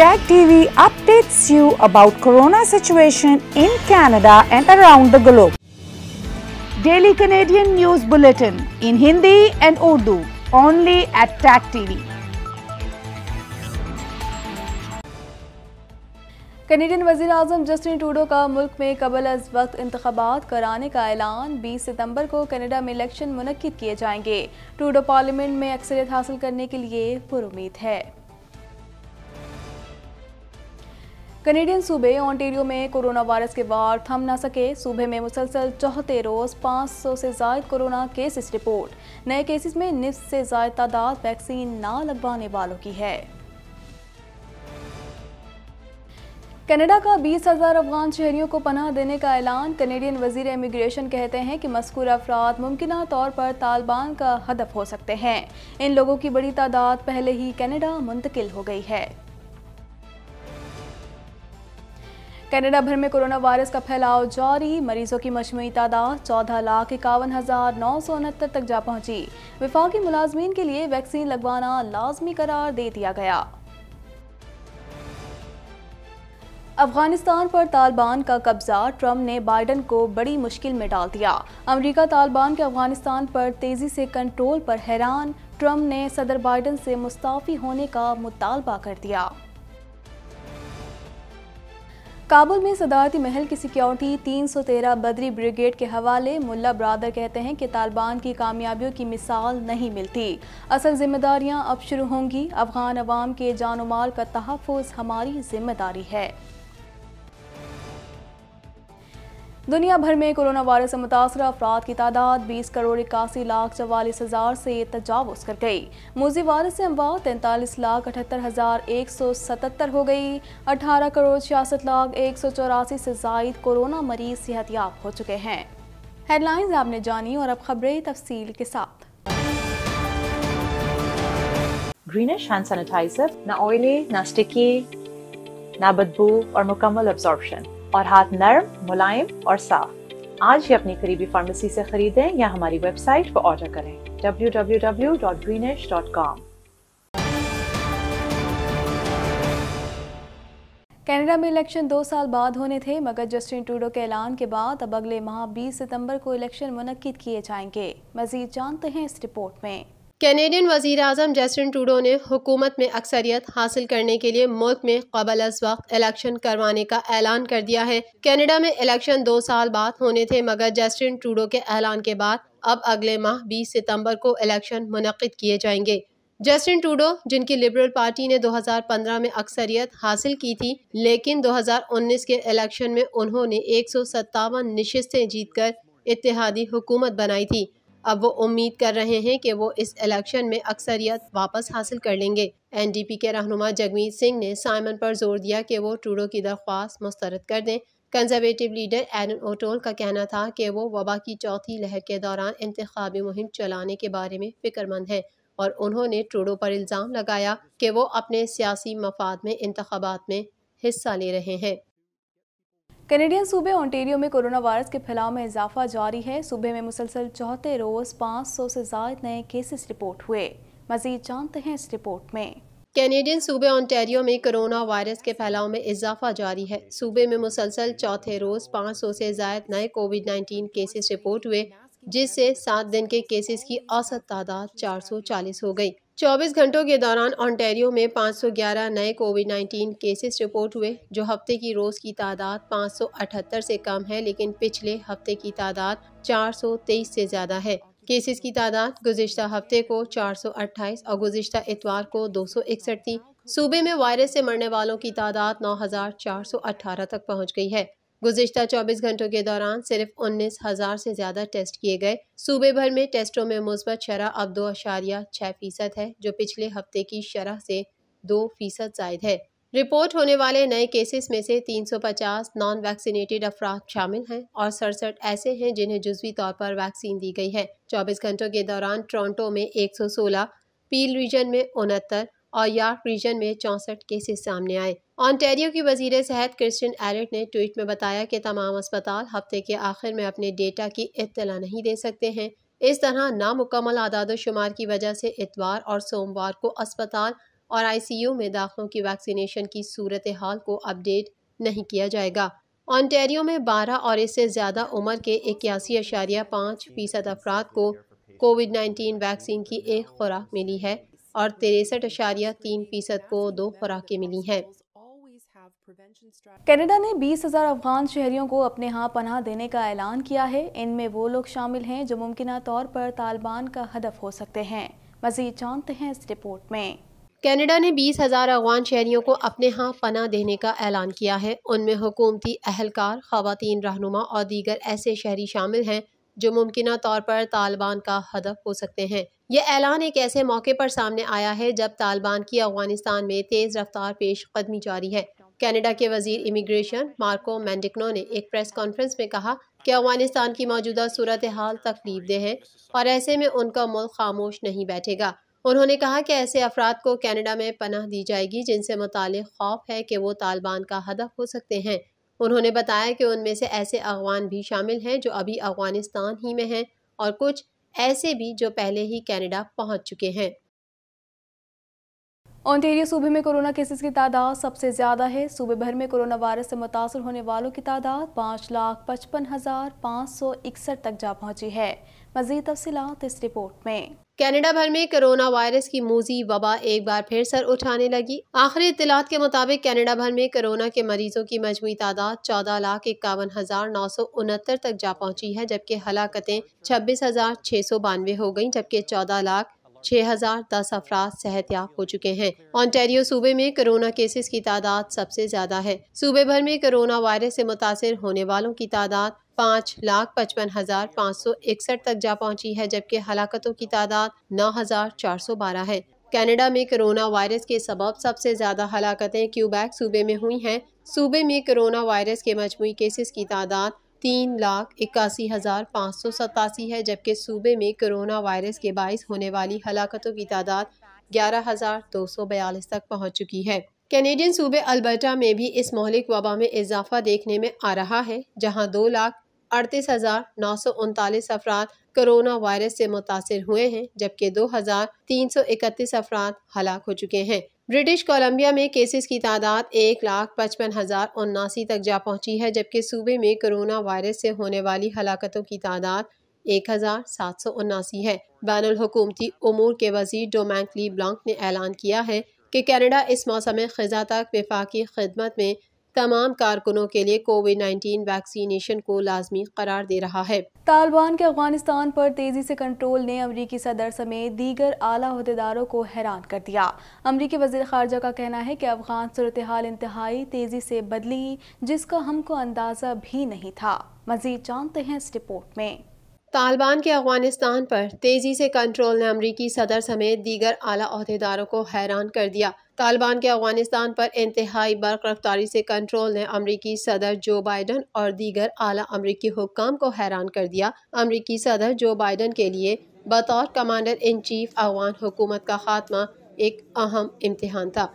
Tag TV updates you about corona situation in Canada and around the globe. Daily Canadian News Bulletin in Hindi and Urdu only at Tag TV. Canadian वजी अजम Justin टूडो का मुल्क में कबल अज वक्त इंतबात कराने का ऐलान 20 सितंबर को कनेडा में इलेक्शन मनकद किए जाएंगे टूडो पार्लियामेंट में अक्सरियत हासिल करने के लिए पुरुद है कनेडियन सूबे ऑन्टेरियो में कोरोना वायरस के वार थम ना सके सूबे में मुसलसल चौथे रोज़ 500 से जायद कोरोना केसेस रिपोर्ट नए केसेस में निफ से जायद तादाद वैक्सीन ना लगवाने वालों की है कनाडा का 20,000 अफगान शहरियों को पनाह देने का ऐलान कनेडियन वजीर इमिग्रेशन कहते हैं कि मस्कूर अफराद मुमकिन तौर पर तालिबान का हदफ हो सकते हैं इन लोगों की बड़ी तादाद पहले ही कनाडा मुंतकिल हो गई है कनाडा भर में कोरोना वायरस का फैलाव जारी मरीजों की मजमू तादाद चौदह लाख इक्यावन हज़ार नौ सौ उनहत्तर तक जा पहुंची विफाकी मुलाजमीन के लिए वैक्सीन लगवाना लाजमी करार दे दिया गया अफगानिस्तान पर तालिबान का कब्जा ट्रंप ने बाइडन को बड़ी मुश्किल में डाल दिया अमेरिका तालिबान के अफगानिस्तान पर तेज़ी से कंट्रोल पर हैरान ट्रंप ने सदर बाइडन से मुस्ताफ़ी होने का मुतालबा कर दिया काबुल में सदारती महल की सिक्योरिटी 313 बदरी ब्रिगेड के हवाले मुल्ला ब्रादर कहते हैं कि तालिबान की कामयाबियों की मिसाल नहीं मिलती असल जिम्मेदारियां अब शुरू होंगी अफगान अवाम के जान माल का तहफ़ हमारी जिम्मेदारी है दुनिया भर में कोरोना वायरस से मुतासर अफराद की तादाद बीस करोड़ इक्यासी लाख चवालीस हज़ार से तजावज़ कर गई मोजी वायरस से अमवा तैंतालीस लाख अठहत्तर हज़ार एक सौ सतहत्तर हो गई अठारह करोड़ छियासठ लाख एक सौ चौरासी से जायद कोरोना मरीज याब हो चुके हैं हेडलाइंस आपने जानी और अब खबरें तफसील के साथ ग्रीनिश हैंड सैनिटाइजर ना ऑयली ना स्टिकी ना बदबू और मुकम्मल अब्जॉर्बशन और हाथ नरम मुलायम और साफ आज ही अपनी करीबी फार्मेसी से खरीदें या हमारी वेबसाइट पर ऑर्डर करें www.greenish.com कनाडा में इलेक्शन दो साल बाद होने थे मगर जस्टिन ट्रूडो के ऐलान के बाद अब अगले माह 20 सितंबर को इलेक्शन मुनद किए जाएंगे मजीद जानते हैं इस रिपोर्ट में कैनेडियन वज़ी अजम जस्टिन ट्रूडो ने हुकूमत में अक्सरियत हासिल करने के लिए मुल्क में कबल अज वक्त इलेक्शन करवाने का ऐलान कर दिया है कैनेडा में इलेक्शन दो साल बाद होने थे मगर जस्टिन ट्रूडो के ऐलान के बाद अब अगले माह बीस सितम्बर को इलेक्शन मुनद किए जाएंगे जस्टिन ट्रूडो जिनकी लिबरल पार्टी ने 2015 में अक्सरियत हासिल की थी लेकिन 2019 के इलेक्शन में उन्होंने एक सौ जीत जीतकर इतिहादी हुकूमत बनाई थी अब वो उम्मीद कर रहे हैं कि वो इस इलेक्शन में अक्सरियत वापस हासिल कर लेंगे एनडीपी के रहनुमा जगमीत सिंह ने साइमन पर जोर दिया कि वो ट्रूडो की दरख्वास्त मुस्तरद कर दें कंजर्वेटिव लीडर एरन ओटोल का कहना था कि वो वबा की चौथी लहर के दौरान इंतबी मुहिम चलाने के बारे में फिक्रमंद हैं और उन्होंने ट्रूडो पर इल्ज़ाम लगाया कि वो अपने सियासी मफाद में इंतबात में हिस्सा ले रहे हैं कैनेडियन सूबे ओंटेरियो में कोरोना वायरस के फैलाव में इजाफा जारी है सूबे में मुसलसल चौथे रोज़ 500 से ज्यादा नए केसेस रिपोर्ट हुए मजीद जानते हैं इस रिपोर्ट में कैनेडियन सूबे ऑन्टेरियो में कोरोना वायरस के फैलाव में इजाफा जारी है सूबे में मुसलसल चौथे रोज़ सौ से जायद नए कोविड नाइन्टीन केसेस रिपोर्ट हुए जिससे सात दिन के केसेस की औसत तादाद 440 हो गई 24 घंटों के दौरान ऑनटेरियो में 511 नए कोविड 19 केसेस रिपोर्ट हुए जो हफ्ते की रोज़ की तादाद 578 से कम है लेकिन पिछले हफ्ते की तादाद 423 से ज़्यादा है केसेस की तादाद गुजशत हफ्ते को 428 और गुजशत इतवार को 261 थी सूबे में वायरस से मरने वालों की तादाद 9,418 तक पहुंच गई है गुजशत 24 घंटों के दौरान सिर्फ उन्नीस हज़ार से ज़्यादा टेस्ट किए गए सूबे भर में टेस्टों में मुस्बत शरह अब दो अशारिया छः फ़ीसद है जो पिछले हफ्ते की शरह से दो फ़ीसद जायद है रिपोर्ट होने वाले नए केसेस में से 350 नॉन वैक्सीनेटेड अफराद शामिल हैं और सड़सठ ऐसे हैं जिन्हें जुजवी तौर पर वैक्सीन दी गई है 24 घंटों के दौरान टोरंटो में 116, पील रीजन में उनहत्तर और यार्क रीजन में चौंसठ केसेस सामने आए ऑनटेरियो की वजीर सेहत क्रिस्टन एलेट ने ट्वीट में बताया कि तमाम अस्पताल हफ्ते के आखिर में अपने डेटा की इतला नहीं दे सकते हैं इस तरह नामुकमल आदाद शुमार की वजह से इतवार और सोमवार को अस्पताल और आईसीयू में दाखिलों की वैक्सीनेशन की सूरत हाल को अपडेट नहीं किया जाएगा ऑनटेरियो में 12 और इससे ज़्यादा उम्र के इक्यासी अशारिया पाँच फीसद अफराद को कोविड 19 वैक्सीन की एक खुराक मिली है और तिरसठ अशारिया तीन फीसद को दो खुराकें मिली हैं कनाडा ने 20,000 अफगान शहरियों को अपने यहाँ पनाह देने का ऐलान किया है इनमें वो लोग शामिल हैं जो मुमकिन तौर पर तालिबान का हदफ हो सकते हैं मजीद जानते हैं इस रिपोर्ट में कनाडा ने 20,000 अफगान शहरियों को अपने यहाँ पना देने का ऐलान किया है उनमें हुकूमती अहलकार खातन रहनुमा और दीगर ऐसे शहरी शामिल हैं जो मुमकिन तौर पर तालिबान का हदफ हो सकते हैं यह ऐलान एक ऐसे मौके पर सामने आया है जब तालिबान की अफगानिस्तान में तेज़ रफ्तार पेश कदमी जारी है कनाडा के वजीर इमिग्रेशन मार्को मैंडिकनो ने एक प्रेस कॉन्फ्रेंस में कहा कि अफगानिस्तान की मौजूदा सूरत हाल तकलीफ दे है और ऐसे में उनका मुल्क खामोश नहीं बैठेगा उन्होंने कहा कि ऐसे अफराद को कनाडा में पनाह दी जाएगी जिनसे मुतल खौफ है कि वो तालिबान का हदफ हो सकते हैं उन्होंने बताया कि उनमें से ऐसे अफगान भी शामिल हैं जो अभी अफगानिस्तान ही में हैं और कुछ ऐसे भी जो पहले ही कनाडा पहुंच चुके हैं ओंटेरियो सूबे में कोरोना केसेस की तादाद सबसे ज़्यादा है सूबे भर में कोरोना वायरस से मुतासर होने वालों की तादाद पाँच लाख पचपन हज़ार पाँच सौ इकसठ तक जा पहुंची है मजीद तफसीत इस रिपोर्ट में कनाडा भर में कोरोना वायरस की मूजी वबा एक बार फिर सर उठाने लगी आखिरी इतलात के मुताबिक कनाडा भर में कोरोना के मरीजों की मजमू तादाद चौदह लाख इक्यावन हजार नौ सौ उनहत्तर तक जा पहुंची है जबकि हलाकतें छब्बीस हजार छह सौ बानवे हो गयी जबकि चौदह लाख छः हजार दस अफराद सेहतियाब हो चुके हैं ऑन्टेरियो सूबे में कोरोना केसेस की तादाद सबसे ज्यादा है सूबे भर में कोरोना वायरस से मुतासर होने वालों की तादाद पाँच लाख पचपन हजार पाँच सौ इकसठ तक जा पहुंची है जबकि हलाकतों की तादाद नौ हजार चार सौ बारह है कनाडा में कोरोना वायरस के सबब सबसे ज़्यादा हलाकतें क्यूबैक सूबे में हुई हैं सूबे में कोरोना वायरस के मजमू केसेस की तादाद तीन लाख इक्यासी हज़ार पाँच सौ सतासी है जबकि सूबे में कोरोना वायरस के बायस होने वाली हलाकतों की तादाद ग्यारह हज़ार दो सौ बयालीस तक पहुँच चुकी है कैनेडियन सूबे अल्बर्टा में भी इस मौलिक वबा में इजाफा देखने में आ रहा है जहाँ दो लाख अड़तीस हज़ार नौ सौ उनतालीस अफराद करोना वायरस से मुतासर हुए हैं जबकि दो हज़ार तीन सौ इकतीस अफराद हलाक हो चुके हैं ब्रिटिश कोलंबिया में केसेस की तादाद एक लाख पचपन हज़ार उन्नासी तक जा पहुंची है जबकि सूबे में कोरोना वायरस से होने वाली हलाकतों की तादाद एक हज़ार सात सौ उन्नासी है बैन हुकूमती अमूर के वजीर डोमैंकली ब्लॉक ब्लॉन्क ने ऐलान किया है कि कैनेडा इस मौसम खजा तक विफाकी खदमत में तमाम कारकुनों के लिए कोविड नाइन्टीन वैक्सीनेशन को लाजमी करार दे रहा है तालिबान के अफगानिस्तान पर तेजी से कंट्रोल ने अमरीकी सदर समेत दीगर आला अहदेदारों को हैरान कर दिया अमरीकी वजी खारजा का कहना है कि अफगान सूरत हाल इंतहाई तेजी से बदली जिसका हमको अंदाजा भी नहीं था मजीद जानते हैं इस रिपोर्ट में तालिबान के अफगानिस्तान पर तेज़ी से कंट्रोल ने अमरीकी सदर समेत दीगर आला अहदेदारों को हैरान कर दिया तालिबान के अफगानिस्तान पर इंतहाई बर्क रफ्तारी से कंट्रोल ने अमरीकी सदर जो बाइडन और दीगर आला अमरीकी हुकाम को हैरान कर दिया अमरीकी सदर जो बाइडन के लिए बतौर कमांडर इन चीफ अफगान हुकूमत का खात्मा एक अहम इम्तहान था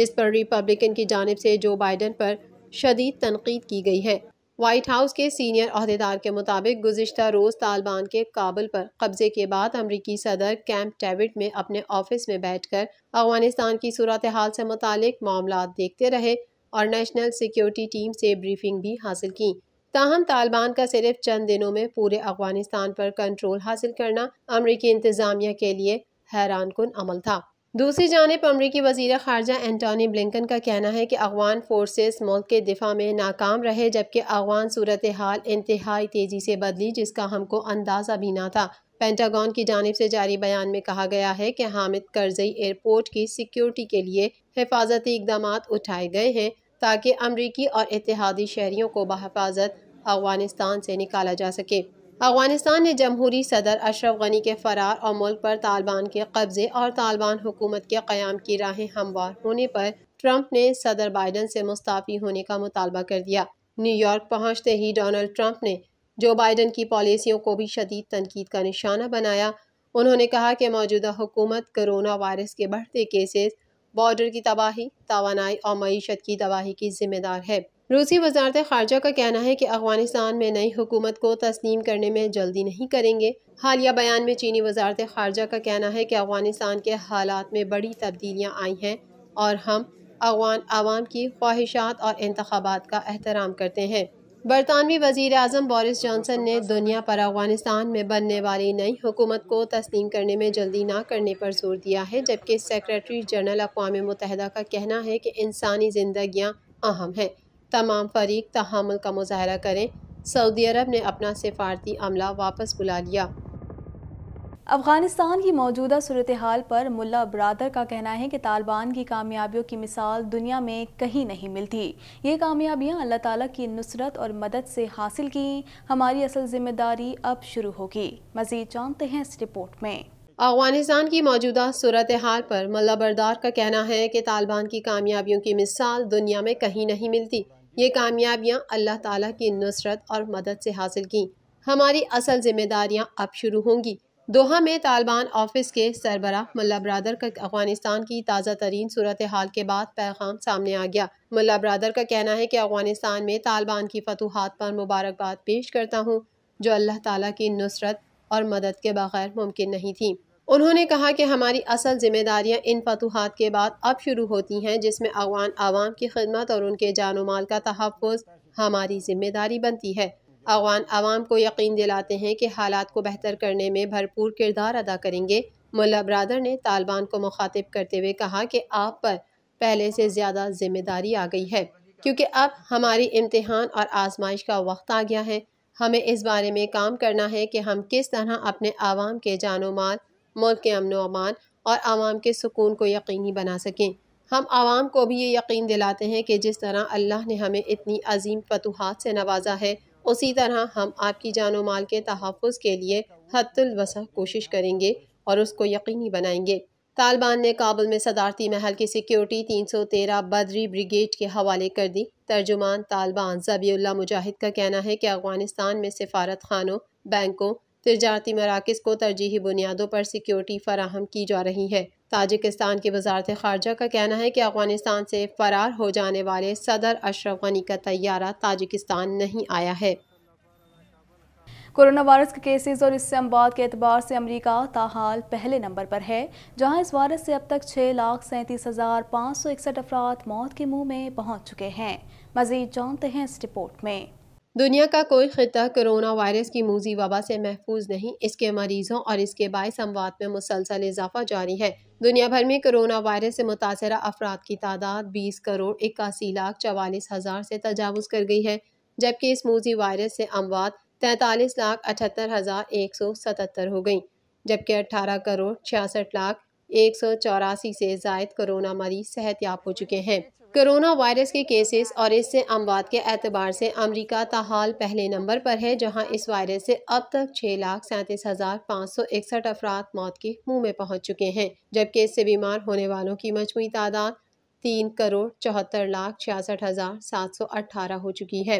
जिस पर रिपब्लिकन की जानब से जो बाइडन पर शदीद तनकीद की गई है वाइट हाउस के सीनियर अहदेदार के मुताबिक गुजशत रोज़ तालिबान के काबुल पर कब्ज़े के बाद अमरीकी सदर कैंप डेविड में अपने ऑफिस में बैठ कर अफगानिस्तान की सूरत हाल से मुतक मामला देखते रहे और नेशनल सिक्योरिटी टीम से ब्रीफिंग भी हासिल की ताहम तालिबान का सिर्फ चंद दिनों में पूरे अफगानिस्तान पर कंट्रोल हासिल करना अमरीकी इंतज़ामिया के लिए हैरान कन अमल था दूसरी जानब अमरीकी वजीर खारजा एंटोनी ब्लिकन का कहना है कि अफगान फोर्सेस मुल्क के दिफा में नाकाम रहे जबकि अफगान सूरत हाल इंतहाई तेज़ी से बदली जिसका हमको अंदाज़ा भी ना था पेंटागन की जानब से जारी बयान में कहा गया है कि हामिद करजई एयरपोर्ट की सिक्योरिटी के लिए हिफाजती इकदाम उठाए गए हैं ताकि अमरीकी और इतिहादी शहरीों को बहफाजत अफगानिस्तान से निकाला जा सके अफगानिस्तान ने जमहूरी सदर अशरफ गनी के फ़रार और मुल्क पर तालिबान के कब्ज़े और तालिबान हुकूमत के क़्याम की राहें हमवार होने पर ट्रंप ने सदर बाइडन से मुस्ताफ़ी होने का मुतालबा कर दिया न्यूयॉर्क पहुँचते ही डोनल्ड ट्रंप ने जो बाइडन की पॉलिसियों को भी शदीद तनकीद का निशाना बनाया उन्होंने कहा कि मौजूदा हुकूमत करोना वायरस के बढ़ते केसेस बॉर्डर की तबाही तोानाई और मीशत की तबाही की जिम्मेदार है रूसी वजारत खारजा का कहना है कि अफगानिस्तान में नई हुकूमत को तस्लीम करने में जल्दी नहीं करेंगे हालिया बयान में चीनी वजारत खारजा का कहना है कि अफगानिस्तान के हालात में बड़ी तब्दीलियाँ आई हैं और हम अफगान आवाम की ख्वाहिशात और इंतबात का एहतराम करते हैं बरतानवी वजीर अजम बोरिस जॉनसन ने दुनिया पर अफगानिस्तान में बनने वाली नई हुकूमत को तस्लीम करने में जल्दी ना करने पर जोर दिया है जबकि सेक्रेटरी जनरल अकवा मुतहदा का कहना है कि इंसानी जिंदगियाँ अहम हैं तमाम फरीक तहमल का मुजाहरा करें सऊदी अरब ने अपना सिफारती अमला वापस बुला लिया अफगानिस्तान की मौजूदा सूरत हाल पर मुल्ला बरदर का कहना है कि तालिबान की कामयाबियों की मिसाल दुनिया में कहीं नहीं मिलती ये कामयाबियाँ अल्लाह ताला की नुसरत और मदद से हासिल की हमारी असल जिम्मेदारी अब शुरू होगी मजीद जानते हैं इस रिपोर्ट में अफगानिस्तान की मौजूदा सूरत हाल पर मुला बरदार का कहना है कि तालिबान की कामयाबियों की मिसाल दुनिया में कहीं नहीं मिलती ये कामयाबियाँ अल्लाह ताला की नुसरत और मदद से हासिल की हमारी असल जिम्मेदारियाँ अब शुरू होंगी दोहा में तालिबान ऑफिस के सरबरा मुला ब्रदर का अफगानिस्तान की ताज़ा तरीन सूरत हाल के बाद पैगाम सामने आ गया मुला ब्रदर का कहना है कि अफगानिस्तान में तालिबान की फतूहत पर मुबारकबाद पेश करता हूँ जो अल्लाह ताला की नुसरत और मदद के बगैर मुमकिन नहीं थी उन्होंने कहा कि हमारी असल जिम्मेदारियां इन फतूहत के बाद अब शुरू होती हैं जिसमें अफगान आवाम की खदमत और उनके जानो माल का तहफ़ हमारी जिम्मेदारी बनती है अफगान आवाम को यकीन दिलाते हैं कि हालात को बेहतर करने में भरपूर किरदार अदा करेंगे मुला बरदर ने तालिबान को मुखातिब करते हुए कहा कि आप पर पहले से ज़्यादा जिम्मेदारी आ गई है क्योंकि अब हमारी इम्तहान और आजमाइश का वक्त आ गया है हमें इस बारे में काम करना है कि हम किस तरह अपने आवाम के जानो माल मुल्क के अमन अमान और आवाम के सुकून को यकीनी बना सकें हम आवाम को भी ये यकीन दिलाते हैं कि जिस तरह अल्लाह ने हमें इतनी अजीम फतूहत से नवाजा है उसी तरह हम आपकी जान माल के तहफ़ के लिए हतुलवसा कोशिश करेंगे और उसको यकीनी बनाएंगे तालिबान ने काबुल में सदारती महल की सिक्योरिटी तीन सौ तेरह बदरी ब्रिगेड के हवाले कर दी तर्जुमान तालिबान जबील्ला मुजाहिद का कहना है कि अफगानिस्तान में सफारत खानों बैंकों तजारती मराकज़ को तरजीही बुनियादों पर सिक्योरिटी फराहम की जा रही है ताजिकिस्तान की वजारत खारजा का कहना है कि अफगानिस्तान से फरार हो जाने वाले सदर अशरफ गनी का तैयारा ताजिकिस्तान नहीं आया है कोरोना वायरस के केसेस और इससे अमवात के अतबार से अमरीका ताहाल पहले नंबर पर है जहां इस वायरस से अब तक छः लाख सैंतीस हज़ार पाँच सौ इकसठ अफराद मौत के मुंह में पहुंच चुके हैं मजीद जानते हैं इस रिपोर्ट में दुनिया का कोई खिता कोरोना वायरस की मूजी वबा से महफूज नहीं इसके मरीजों और इसके बायस अमवात में मुसलसल इजाफा जारी है दुनिया भर में कोरोना वायरस से मुतासर अफराद की तादाद बीस करोड़ इक्यासी लाख चवालीस हज़ार से तजावज़ कर गई है जबकि इस मूजी वायरस से अमवात तैंतालीस लाख अठहत्तर हज़ार एक सौ सतहत्तर हो गई जबकि अट्ठारह करोड़ छियासठ लाख एक सौ चौरासी से जायद कोरोना मरीज सेहतियाब हो चुके हैं कोरोना वायरस के केसेस और इससे अमवात के अतबार से अमरीका ताहाल पहले नंबर पर है जहां इस वायरस से अब तक छः लाख सैंतीस हज़ार पाँच सौ इकसठ अफराद मौत के मुंह में पहुंच चुके हैं जबकि इससे बीमार होने वालों की मजमू तादाद तीन करोड़ चौहत्तर लाख छियासठ हज़ार सात सौ अट्ठारह हो चुकी है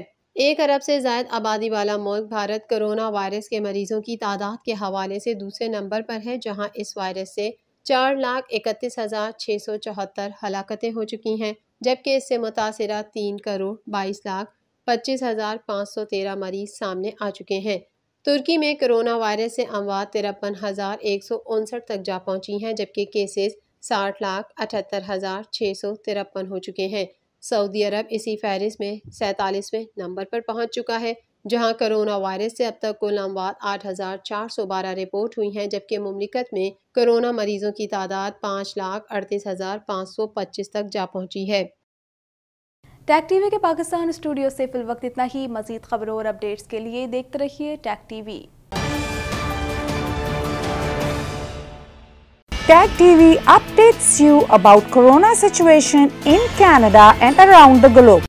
एक अरब से जायद आबादी वाला मुल्क भारत कोरोना वायरस के मरीजों की तादाद के हवाले से दूसरे नंबर पर है जहाँ इस वायरस से चार लाख इकतीस हज़ार छः सौ चौहत्तर हलाकतें हो चुकी हैं जबकि इससे मुतासर तीन करोड़ बाईस लाख पच्चीस हज़ार पाँच सौ तेरह मरीज सामने आ चुके हैं तुर्की में करोना वायरस से अमवात तिरपन हज़ार एक सौ उनसठ तक जा पहुँची हैं जबकि केसेस साठ लाख अठहत्तर हज़ार छः सौ तिरपन हो चुके हैं सऊदी अरब इसी फहरिस्त में सैंतालीसवें नंबर पर पहुँच चुका है जहां कोरोना वायरस से अब तक कुल अमवात आठ हज़ार चार सौ बारह रिपोर्ट हुई हैं जबकि ममलिकत में कोरोना मरीजों की तादाद पाँच लाख अड़तीस हज़ार पाँच सौ पच्चीस तक जा पहुंची है टैक टीवी के पाकिस्तान स्टूडियो से फिल वक्त इतना ही मजीद खबरों और अपडेट्स के लिए देखते रहिए Tag TV Tag TV updates you about corona situation in Canada and around the globe.